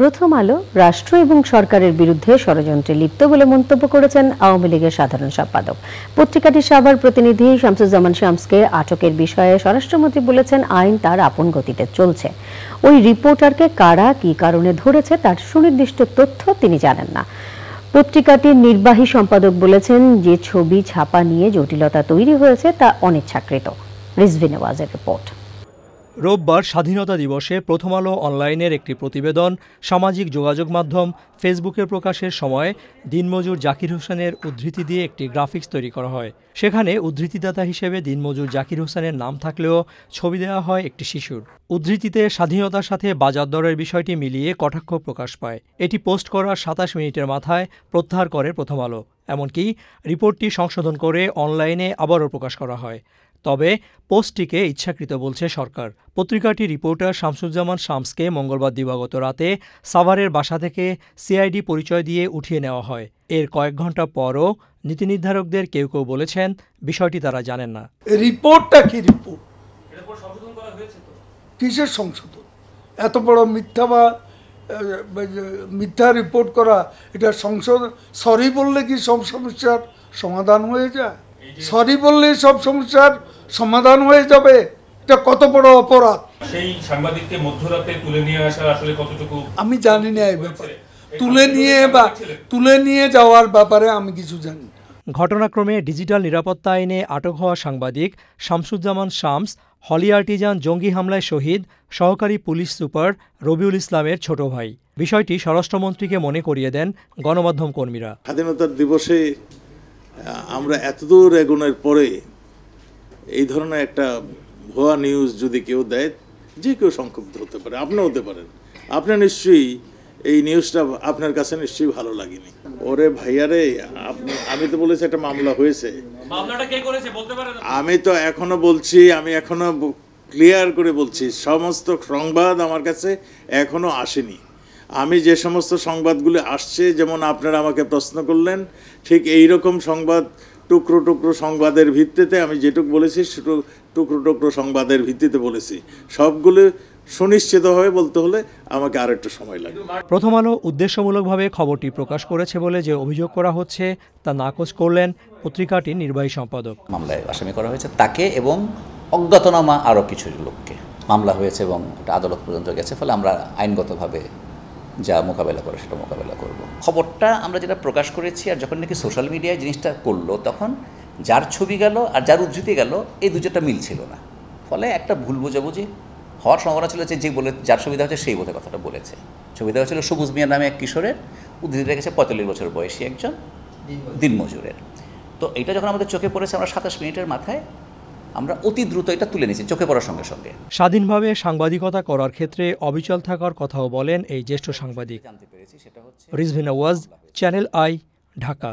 প্রথম আলো রাষ্ট্র এবং সরকারের বিরুদ্ধে ষড়যন্ত্রে লিপ্ত বলে মন্তব্য করেছেন আওয়ামী লীগের সাধারণ সম্পাদক পত্রিকাটির সভার প্রতিনিধি শামসুজ্জামান শামসকে আটকের বিষয়ে স্বরাষ্ট্রমন্ত্রী বলেছেন আইন তার আপন গতিতে চলছে ওই রিপোর্টারকে কারা কি কারণে ধরেছে তার সুনির্দিষ্ট তথ্য তিনি জানেন না পত্রিকাটির নির্বাহী সম্পাদক বলেছেন যে ছবি ছাপা নিয়ে জটিলতা তৈরি হয়েছে তা অনিচ্ছাকৃত রিজভিনওয়াজের রিপোর্ট রোববার স্বাধীনতা দিবসে প্রথম আলো অনলাইনের একটি প্রতিবেদন সামাজিক যোগাযোগ মাধ্যম ফেসবুকে প্রকাশের সময় দিনমজুর জাকির হোসেনের উদ্ধৃতি দিয়ে একটি গ্রাফিক্স তৈরি করা হয় সেখানে উদ্ধৃতিদাতা হিসেবে দিনমজুর জাকির হোসেনের নাম থাকলেও ছবি দেওয়া হয় একটি শিশুর উদ্ধৃতিতে স্বাধীনতার সাথে বাজার দরের বিষয়টি মিলিয়ে কটাক্ষ প্রকাশ পায় এটি পোস্ট করার সাতাশ মিনিটের মাথায় প্রত্যাহার করে প্রথম আলো এমনকি রিপোর্টটি সংশোধন করে অনলাইনে আবারও প্রকাশ করা হয় তবে পোস্টটিকে ইচ্ছাকৃত বলছে সরকার পত্রিকাটি রিপোর্টার শামসুজ্জামান শামসকে মঙ্গলবার দিবাগত রাতে সাভারের বাসা থেকে সিআইডি পরিচয় দিয়ে উঠিয়ে নেওয়া হয় এর কয়েক ঘন্টা পরও নীতি নির্ধারকদের কেউ কেউ বলেছেন বিষয়টি তারা জানেন না রিপোর্টটা কি রিপোর্ট কিসের সংশোধন এত বড় মিথ্যা বা মিথ্যা রিপোর্ট করা এটা সংশোধন সরি বললে কি সব সমস্যার সমাধান হয়ে যায় সরি বললে সব সমস্যার সমাধান হয়ে যাবে এটা কত বড় অপরাধ সেই সাংবাদিককে মধ্যরাতে তুলে নিয়ে আসার আসলে কতটুকু আমি জানি না এই ব্যাপারে তুলে নিয়ে বা তুলে নিয়ে যাওয়ার ব্যাপারে আমি কিছু জানি ঘটনাক্রমে ডিজিটাল নিরাপত্তা আইনে আটক হওয়া সাংবাদিক শামসুজ্জামান শামস হলি আর্টিজান জঙ্গি হামলায় শহীদ সহকারী পুলিশ সুপার রবিউল ইসলামের ছোট ভাই বিষয়টি স্বরাষ্ট্রমন্ত্রীকে মনে করিয়ে দেন গণমাধ্যম কর্মীরা স্বাধীনতার দিবসে আমরা এতদূর এগোনোর পরে এই ধরনের একটা ভুয়া নিউজ যদি কেউ দেয় যে কেউ সংক্ষুব্ধ হতে পারে আপনি হতে পারেন আপনি নিশ্চয়ই এই নিউজটা আপনার কাছে নিশ্চয়ই ভালো লাগেনি ওরে ভাইয়ারে আমি তো বলেছি একটা মামলা হয়েছে আমি তো এখনো বলছি আমি এখনো ক্লিয়ার করে বলছি সমস্ত সংবাদ আমার কাছে এখনো আসেনি আমি যে সমস্ত সংবাদগুলি আসছে যেমন আপনারা আমাকে প্রশ্ন করলেন ঠিক এই রকম সংবাদ টুকরো টুকরো সংবাদের ভিত্তিতে আমি যেটুকু বলেছি সেটু টুকরো টুকরো সংবাদের ভিত্তিতে বলেছি সবগুলো সুনিশ্চিতভাবে বলতে হলে আমাকে আর একটু সময় লাগবে প্রথম আলো উদ্দেশ্যমূলকভাবে খবরটি প্রকাশ করেছে বলে যে অভিযোগ করা হচ্ছে তা নাকচ করলেন পত্রিকাটির নির্বাহী সম্পাদক মামলায় আসামি করা হয়েছে তাকে এবং অজ্ঞাতনামা আরও কিছু লোককে মামলা হয়েছে এবং আদালত পর্যন্ত গেছে ফলে আমরা আইনগতভাবে যা মোকাবেলা করে সেটা মোকাবেলা করব। খবরটা আমরা যেটা প্রকাশ করেছি আর যখন নাকি সোশ্যাল মিডিয়ায় জিনিসটা করলো তখন যার ছবি গেল আর যার উদ্ধৃতি গেল এই দুজোটা মিল ছিল না ফলে একটা ভুল বোঝাবুঝি হওয়ার সম্ভাবনা ছিল যে যে বলে যার সুবিধা হচ্ছে সেই বোধে কথাটা বলেছে ছবি দেওয়া হয়েছিল সবুজ মিয়া নামে এক কিশোরের উদ্ধৃতি রেখেছে পঁয়তাল্লিশ বছর বয়সী একজন দিনমজুরের তো এটা যখন আমাদের চোখে পড়েছে আমরা সাতাশ মিনিটের মাথায় আমরা অতি দ্রুত এটা তুলে নিয়েছি চোখে পড়ার সঙ্গে সঙ্গে স্বাধীনভাবে সাংবাদিকতা করার ক্ষেত্রে অবিচল থাকার কথাও বলেন এই জ্যেষ্ঠ সাংবাদিক রিজভিনা ওয়াজ চ্যানেল আই ঢাকা